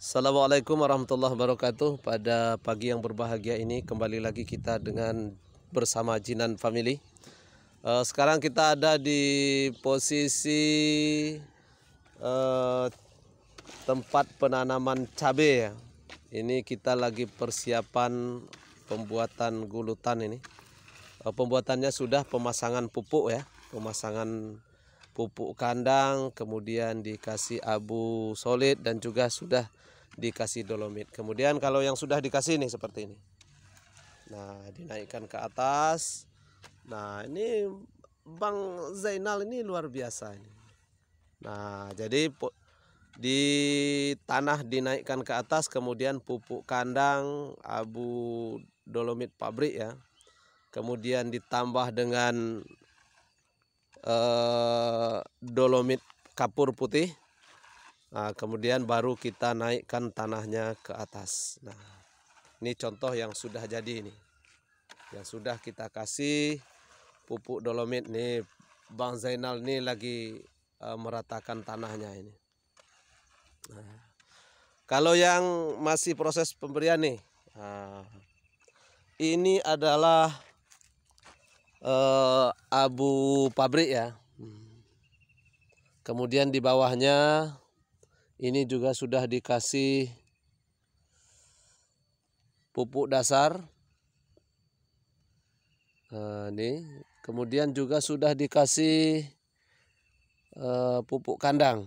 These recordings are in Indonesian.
Assalamualaikum warahmatullahi wabarakatuh Pada pagi yang berbahagia ini Kembali lagi kita dengan bersama Jinan Family eh, Sekarang kita ada di posisi eh, Tempat penanaman cabai ya. Ini kita lagi persiapan pembuatan gulutan ini eh, Pembuatannya sudah pemasangan pupuk ya Pemasangan pupuk kandang, kemudian dikasih abu solid dan juga sudah dikasih dolomit. Kemudian kalau yang sudah dikasih ini seperti ini. Nah, dinaikkan ke atas. Nah, ini Bang Zainal ini luar biasa ini. Nah, jadi di tanah dinaikkan ke atas kemudian pupuk kandang, abu dolomit pabrik ya. Kemudian ditambah dengan Eh, dolomit kapur putih nah, kemudian baru kita naikkan tanahnya ke atas nah ini contoh yang sudah jadi ini yang sudah kita kasih pupuk dolomit nih Bang Zainal ini lagi e, meratakan tanahnya ini nah, kalau yang masih proses pemberian nih nah, ini adalah eh, abu pabrik ya. Kemudian di bawahnya ini juga sudah dikasih pupuk dasar. Nah, ini kemudian juga sudah dikasih eh, pupuk kandang.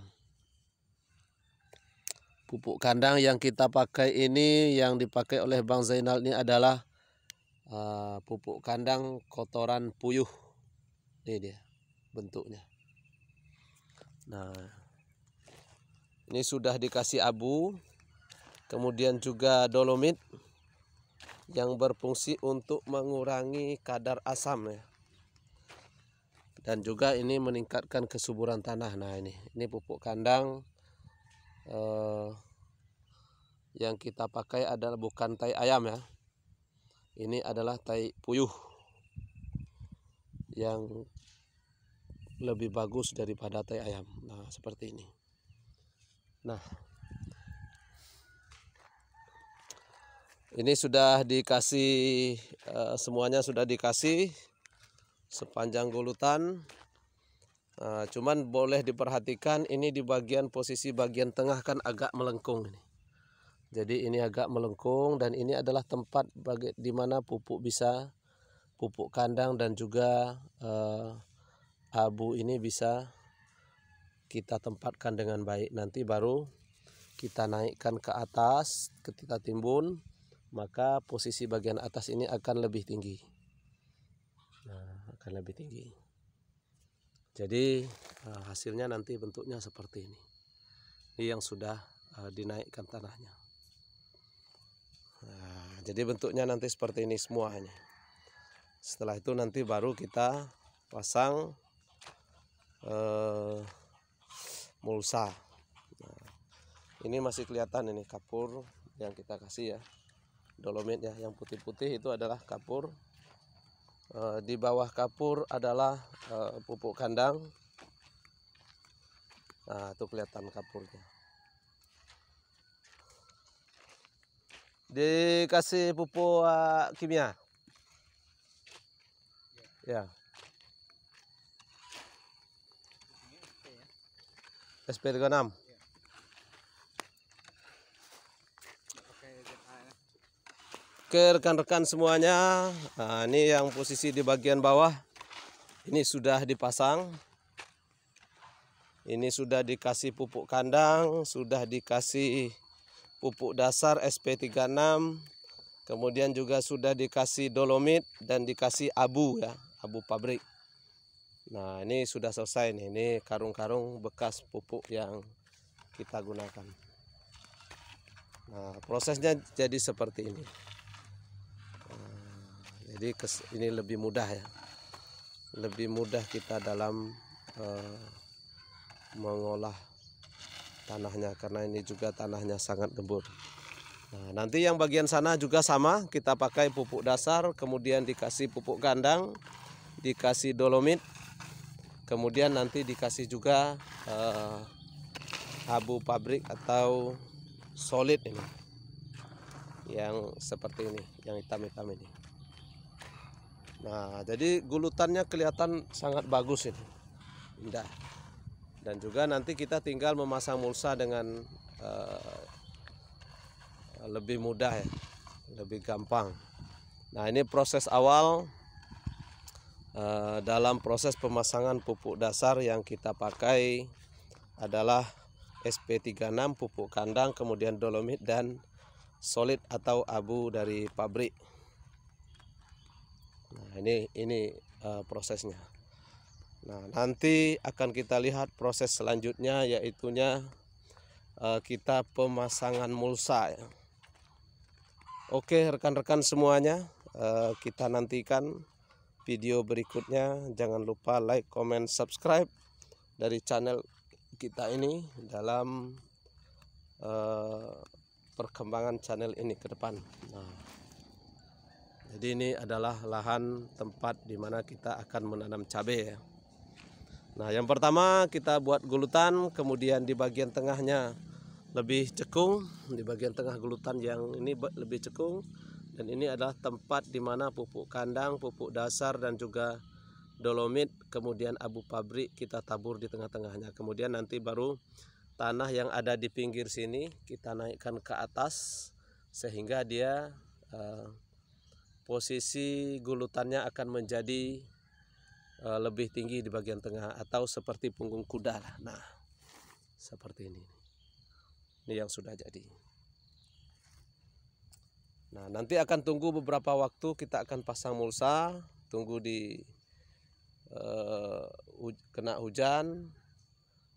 Pupuk kandang yang kita pakai ini yang dipakai oleh Bang Zainal ini adalah Eh, pupuk kandang kotoran puyuh ini dia bentuknya nah ini sudah dikasih abu kemudian juga dolomit yang berfungsi untuk mengurangi kadar asam ya. dan juga ini meningkatkan kesuburan tanah nah ini ini pupuk kandang eh, yang kita pakai adalah bukan tai ayam ya ini adalah tai puyuh yang lebih bagus daripada tai ayam nah seperti ini nah ini sudah dikasih eh, semuanya sudah dikasih sepanjang gulutan eh, cuman boleh diperhatikan ini di bagian posisi bagian tengah kan agak melengkung ini jadi ini agak melengkung dan ini adalah tempat bagi, di mana pupuk bisa pupuk kandang dan juga eh, abu ini bisa kita tempatkan dengan baik. Nanti baru kita naikkan ke atas ketika timbun, maka posisi bagian atas ini akan lebih tinggi. Nah, akan lebih tinggi. Jadi eh, hasilnya nanti bentuknya seperti ini. Ini yang sudah eh, dinaikkan tanahnya jadi bentuknya nanti seperti ini semuanya setelah itu nanti baru kita pasang eh, mulsa nah, ini masih kelihatan ini kapur yang kita kasih ya dolomit ya yang putih-putih itu adalah kapur eh, di bawah kapur adalah eh, pupuk kandang nah itu kelihatan kapurnya dikasih pupuk uh, kimia ya, ya. SP36 ya. Oke rekan-rekan semuanya nah, Ini yang posisi di bagian bawah Ini sudah dipasang Ini sudah dikasih pupuk kandang Sudah dikasih pupuk dasar SP36, kemudian juga sudah dikasih dolomit dan dikasih abu ya, abu pabrik. Nah, ini sudah selesai nih. Ini karung-karung bekas pupuk yang kita gunakan. Nah, prosesnya jadi seperti ini. Nah, jadi ini lebih mudah ya. Lebih mudah kita dalam uh, mengolah tanahnya karena ini juga tanahnya sangat gembur. Nah, nanti yang bagian sana juga sama, kita pakai pupuk dasar, kemudian dikasih pupuk kandang, dikasih dolomit, kemudian nanti dikasih juga eh, abu pabrik atau solid ini. Yang seperti ini, yang hitam-hitam ini. Nah, jadi gulutannya kelihatan sangat bagus ini. Indah dan juga nanti kita tinggal memasang mulsa dengan uh, lebih mudah ya lebih gampang nah ini proses awal uh, dalam proses pemasangan pupuk dasar yang kita pakai adalah SP36 pupuk kandang kemudian dolomit dan solid atau abu dari pabrik nah ini ini uh, prosesnya Nah, nanti akan kita lihat proses selanjutnya yaitu eh, kita pemasangan mulsa ya. Oke, rekan-rekan semuanya, eh, kita nantikan video berikutnya. Jangan lupa like, comment, subscribe dari channel kita ini dalam eh, perkembangan channel ini ke depan. Nah, jadi ini adalah lahan tempat di mana kita akan menanam cabai ya. Nah, yang pertama kita buat gulutan, kemudian di bagian tengahnya lebih cekung, di bagian tengah gulutan yang ini lebih cekung dan ini adalah tempat di mana pupuk kandang, pupuk dasar dan juga dolomit, kemudian abu pabrik kita tabur di tengah-tengahnya. Kemudian nanti baru tanah yang ada di pinggir sini kita naikkan ke atas sehingga dia eh, posisi gulutannya akan menjadi Eh, lebih tinggi di bagian tengah atau seperti punggung kuda lah. Nah, seperti ini. Ini yang sudah jadi. Nah, nanti akan tunggu beberapa waktu kita akan pasang mulsa, tunggu di uh, kena hujan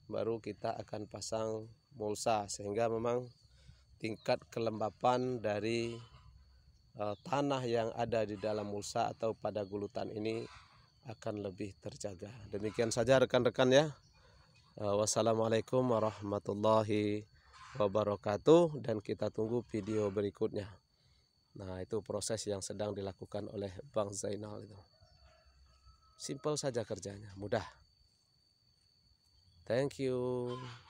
baru kita akan pasang mulsa sehingga memang tingkat kelembapan dari uh, tanah yang ada di dalam mulsa atau pada gulutan ini akan lebih terjaga. Demikian saja rekan-rekan ya. Eh, wassalamualaikum warahmatullahi wabarakatuh dan kita tunggu video berikutnya. Nah, itu proses yang sedang dilakukan oleh Bang Zainal itu. Simpel saja kerjanya, mudah. Thank you.